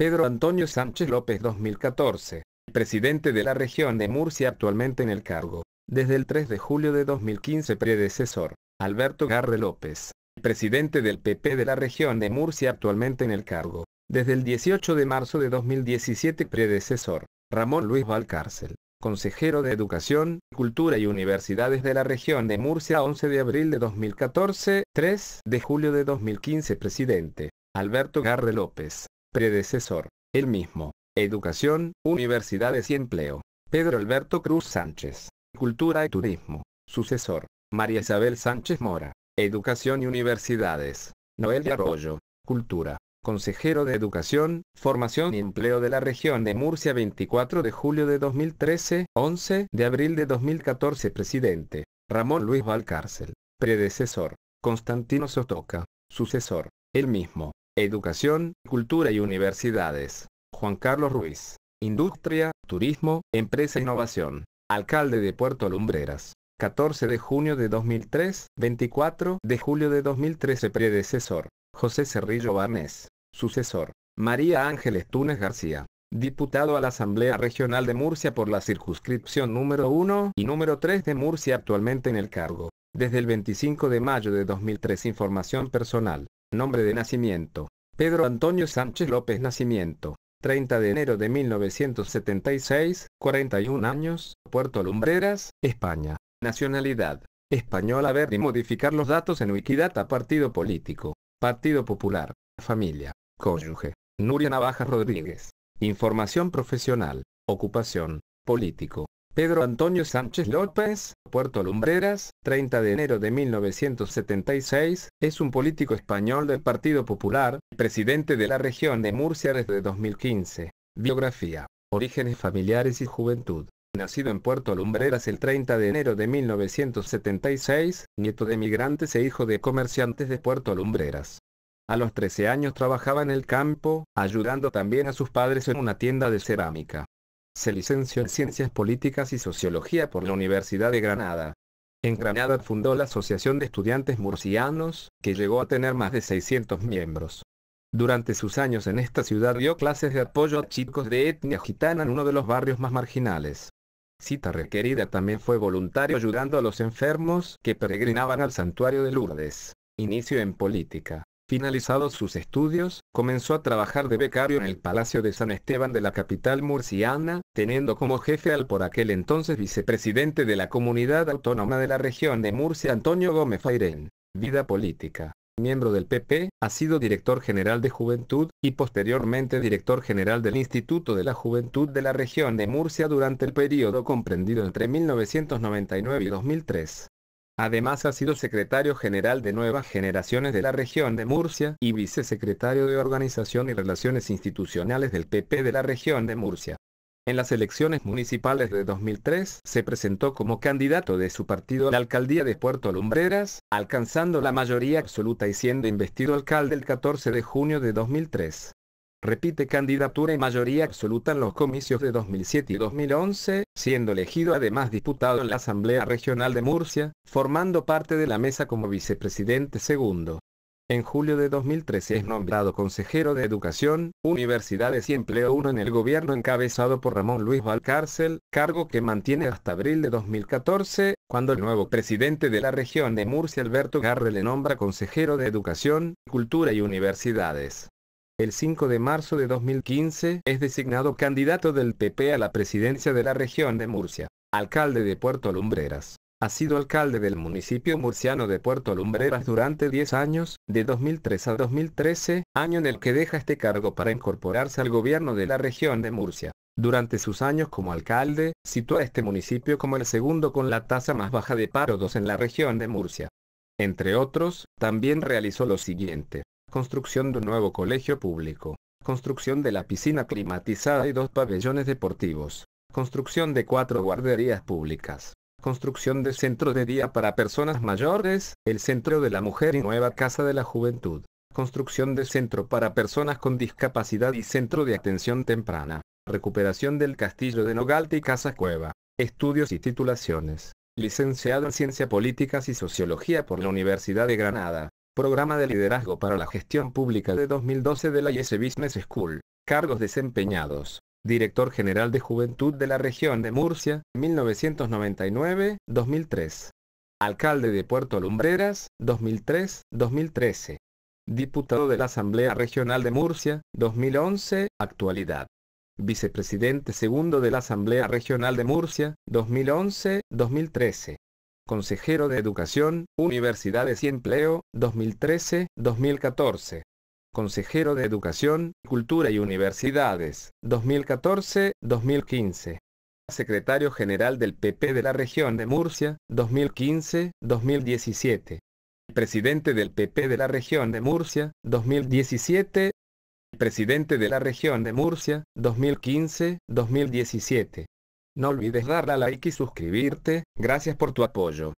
Pedro Antonio Sánchez López 2014, presidente de la región de Murcia actualmente en el cargo, desde el 3 de julio de 2015 predecesor, Alberto Garre López, presidente del PP de la región de Murcia actualmente en el cargo, desde el 18 de marzo de 2017 predecesor, Ramón Luis Valcárcel, consejero de Educación, Cultura y Universidades de la región de Murcia 11 de abril de 2014, 3 de julio de 2015 presidente, Alberto Garre López, Predecesor, el mismo. Educación, Universidades y Empleo. Pedro Alberto Cruz Sánchez. Cultura y Turismo. Sucesor, María Isabel Sánchez Mora. Educación y Universidades. Noel de Arroyo. Cultura. Consejero de Educación, Formación y Empleo de la Región de Murcia 24 de julio de 2013, 11 de abril de 2014 Presidente, Ramón Luis Valcárcel. Predecesor, Constantino Sotoca. Sucesor, el mismo. Educación, Cultura y Universidades. Juan Carlos Ruiz. Industria, Turismo, Empresa e Innovación. Alcalde de Puerto Lumbreras. 14 de junio de 2003, 24 de julio de 2013 Predecesor. José Cerrillo Barnes. Sucesor. María Ángeles Túnez García. Diputado a la Asamblea Regional de Murcia por la circunscripción número 1 y número 3 de Murcia actualmente en el cargo. Desde el 25 de mayo de 2003 Información personal. Nombre de nacimiento. Pedro Antonio Sánchez López Nacimiento. 30 de enero de 1976, 41 años, Puerto Lumbreras, España. Nacionalidad. Española ver y modificar los datos en Wikidata Partido Político. Partido Popular. Familia. Cónyuge. Nuria Navaja Rodríguez. Información profesional. Ocupación. Político. Pedro Antonio Sánchez López, Puerto Lumbreras, 30 de enero de 1976, es un político español del Partido Popular, presidente de la región de Murcia desde 2015. Biografía. Orígenes familiares y juventud. Nacido en Puerto Lumbreras el 30 de enero de 1976, nieto de migrantes e hijo de comerciantes de Puerto Lumbreras. A los 13 años trabajaba en el campo, ayudando también a sus padres en una tienda de cerámica. Se licenció en Ciencias Políticas y Sociología por la Universidad de Granada. En Granada fundó la Asociación de Estudiantes Murcianos, que llegó a tener más de 600 miembros. Durante sus años en esta ciudad dio clases de apoyo a chicos de etnia gitana en uno de los barrios más marginales. Cita requerida también fue voluntario ayudando a los enfermos que peregrinaban al santuario de Lourdes. Inicio en política. Finalizados sus estudios, comenzó a trabajar de becario en el Palacio de San Esteban de la capital murciana, teniendo como jefe al por aquel entonces vicepresidente de la Comunidad Autónoma de la Región de Murcia Antonio Gómez Fairen. Vida política. Miembro del PP, ha sido director general de Juventud, y posteriormente director general del Instituto de la Juventud de la Región de Murcia durante el periodo comprendido entre 1999 y 2003. Además ha sido secretario general de Nuevas Generaciones de la región de Murcia y vicesecretario de Organización y Relaciones Institucionales del PP de la región de Murcia. En las elecciones municipales de 2003 se presentó como candidato de su partido a la alcaldía de Puerto Lumbreras, alcanzando la mayoría absoluta y siendo investido alcalde el 14 de junio de 2003 repite candidatura y mayoría absoluta en los comicios de 2007 y 2011, siendo elegido además diputado en la Asamblea Regional de Murcia, formando parte de la mesa como vicepresidente segundo. En julio de 2013 es nombrado consejero de Educación, Universidades y Empleo 1 en el gobierno encabezado por Ramón Luis Valcárcel, cargo que mantiene hasta abril de 2014, cuando el nuevo presidente de la región de Murcia Alberto Garre le nombra consejero de Educación, Cultura y Universidades. El 5 de marzo de 2015 es designado candidato del PP a la presidencia de la región de Murcia, alcalde de Puerto Lumbreras. Ha sido alcalde del municipio murciano de Puerto Lumbreras durante 10 años, de 2003 a 2013, año en el que deja este cargo para incorporarse al gobierno de la región de Murcia. Durante sus años como alcalde, sitúa a este municipio como el segundo con la tasa más baja de paro en la región de Murcia. Entre otros, también realizó lo siguiente construcción de un nuevo colegio público, construcción de la piscina climatizada y dos pabellones deportivos, construcción de cuatro guarderías públicas, construcción de centro de día para personas mayores, el centro de la mujer y nueva casa de la juventud, construcción de centro para personas con discapacidad y centro de atención temprana, recuperación del castillo de Nogalte y Casa Cueva, estudios y titulaciones, licenciado en Ciencia Políticas y Sociología por la Universidad de Granada, Programa de Liderazgo para la Gestión Pública de 2012 de la Yes Business School. Cargos desempeñados. Director General de Juventud de la Región de Murcia, 1999-2003. Alcalde de Puerto Lumbreras, 2003-2013. Diputado de la Asamblea Regional de Murcia, 2011, actualidad. Vicepresidente segundo de la Asamblea Regional de Murcia, 2011-2013. Consejero de Educación, Universidades y Empleo, 2013-2014. Consejero de Educación, Cultura y Universidades, 2014-2015. Secretario General del PP de la Región de Murcia, 2015-2017. Presidente del PP de la Región de Murcia, 2017. Presidente de la Región de Murcia, 2015-2017. No olvides darle a like y suscribirte, gracias por tu apoyo.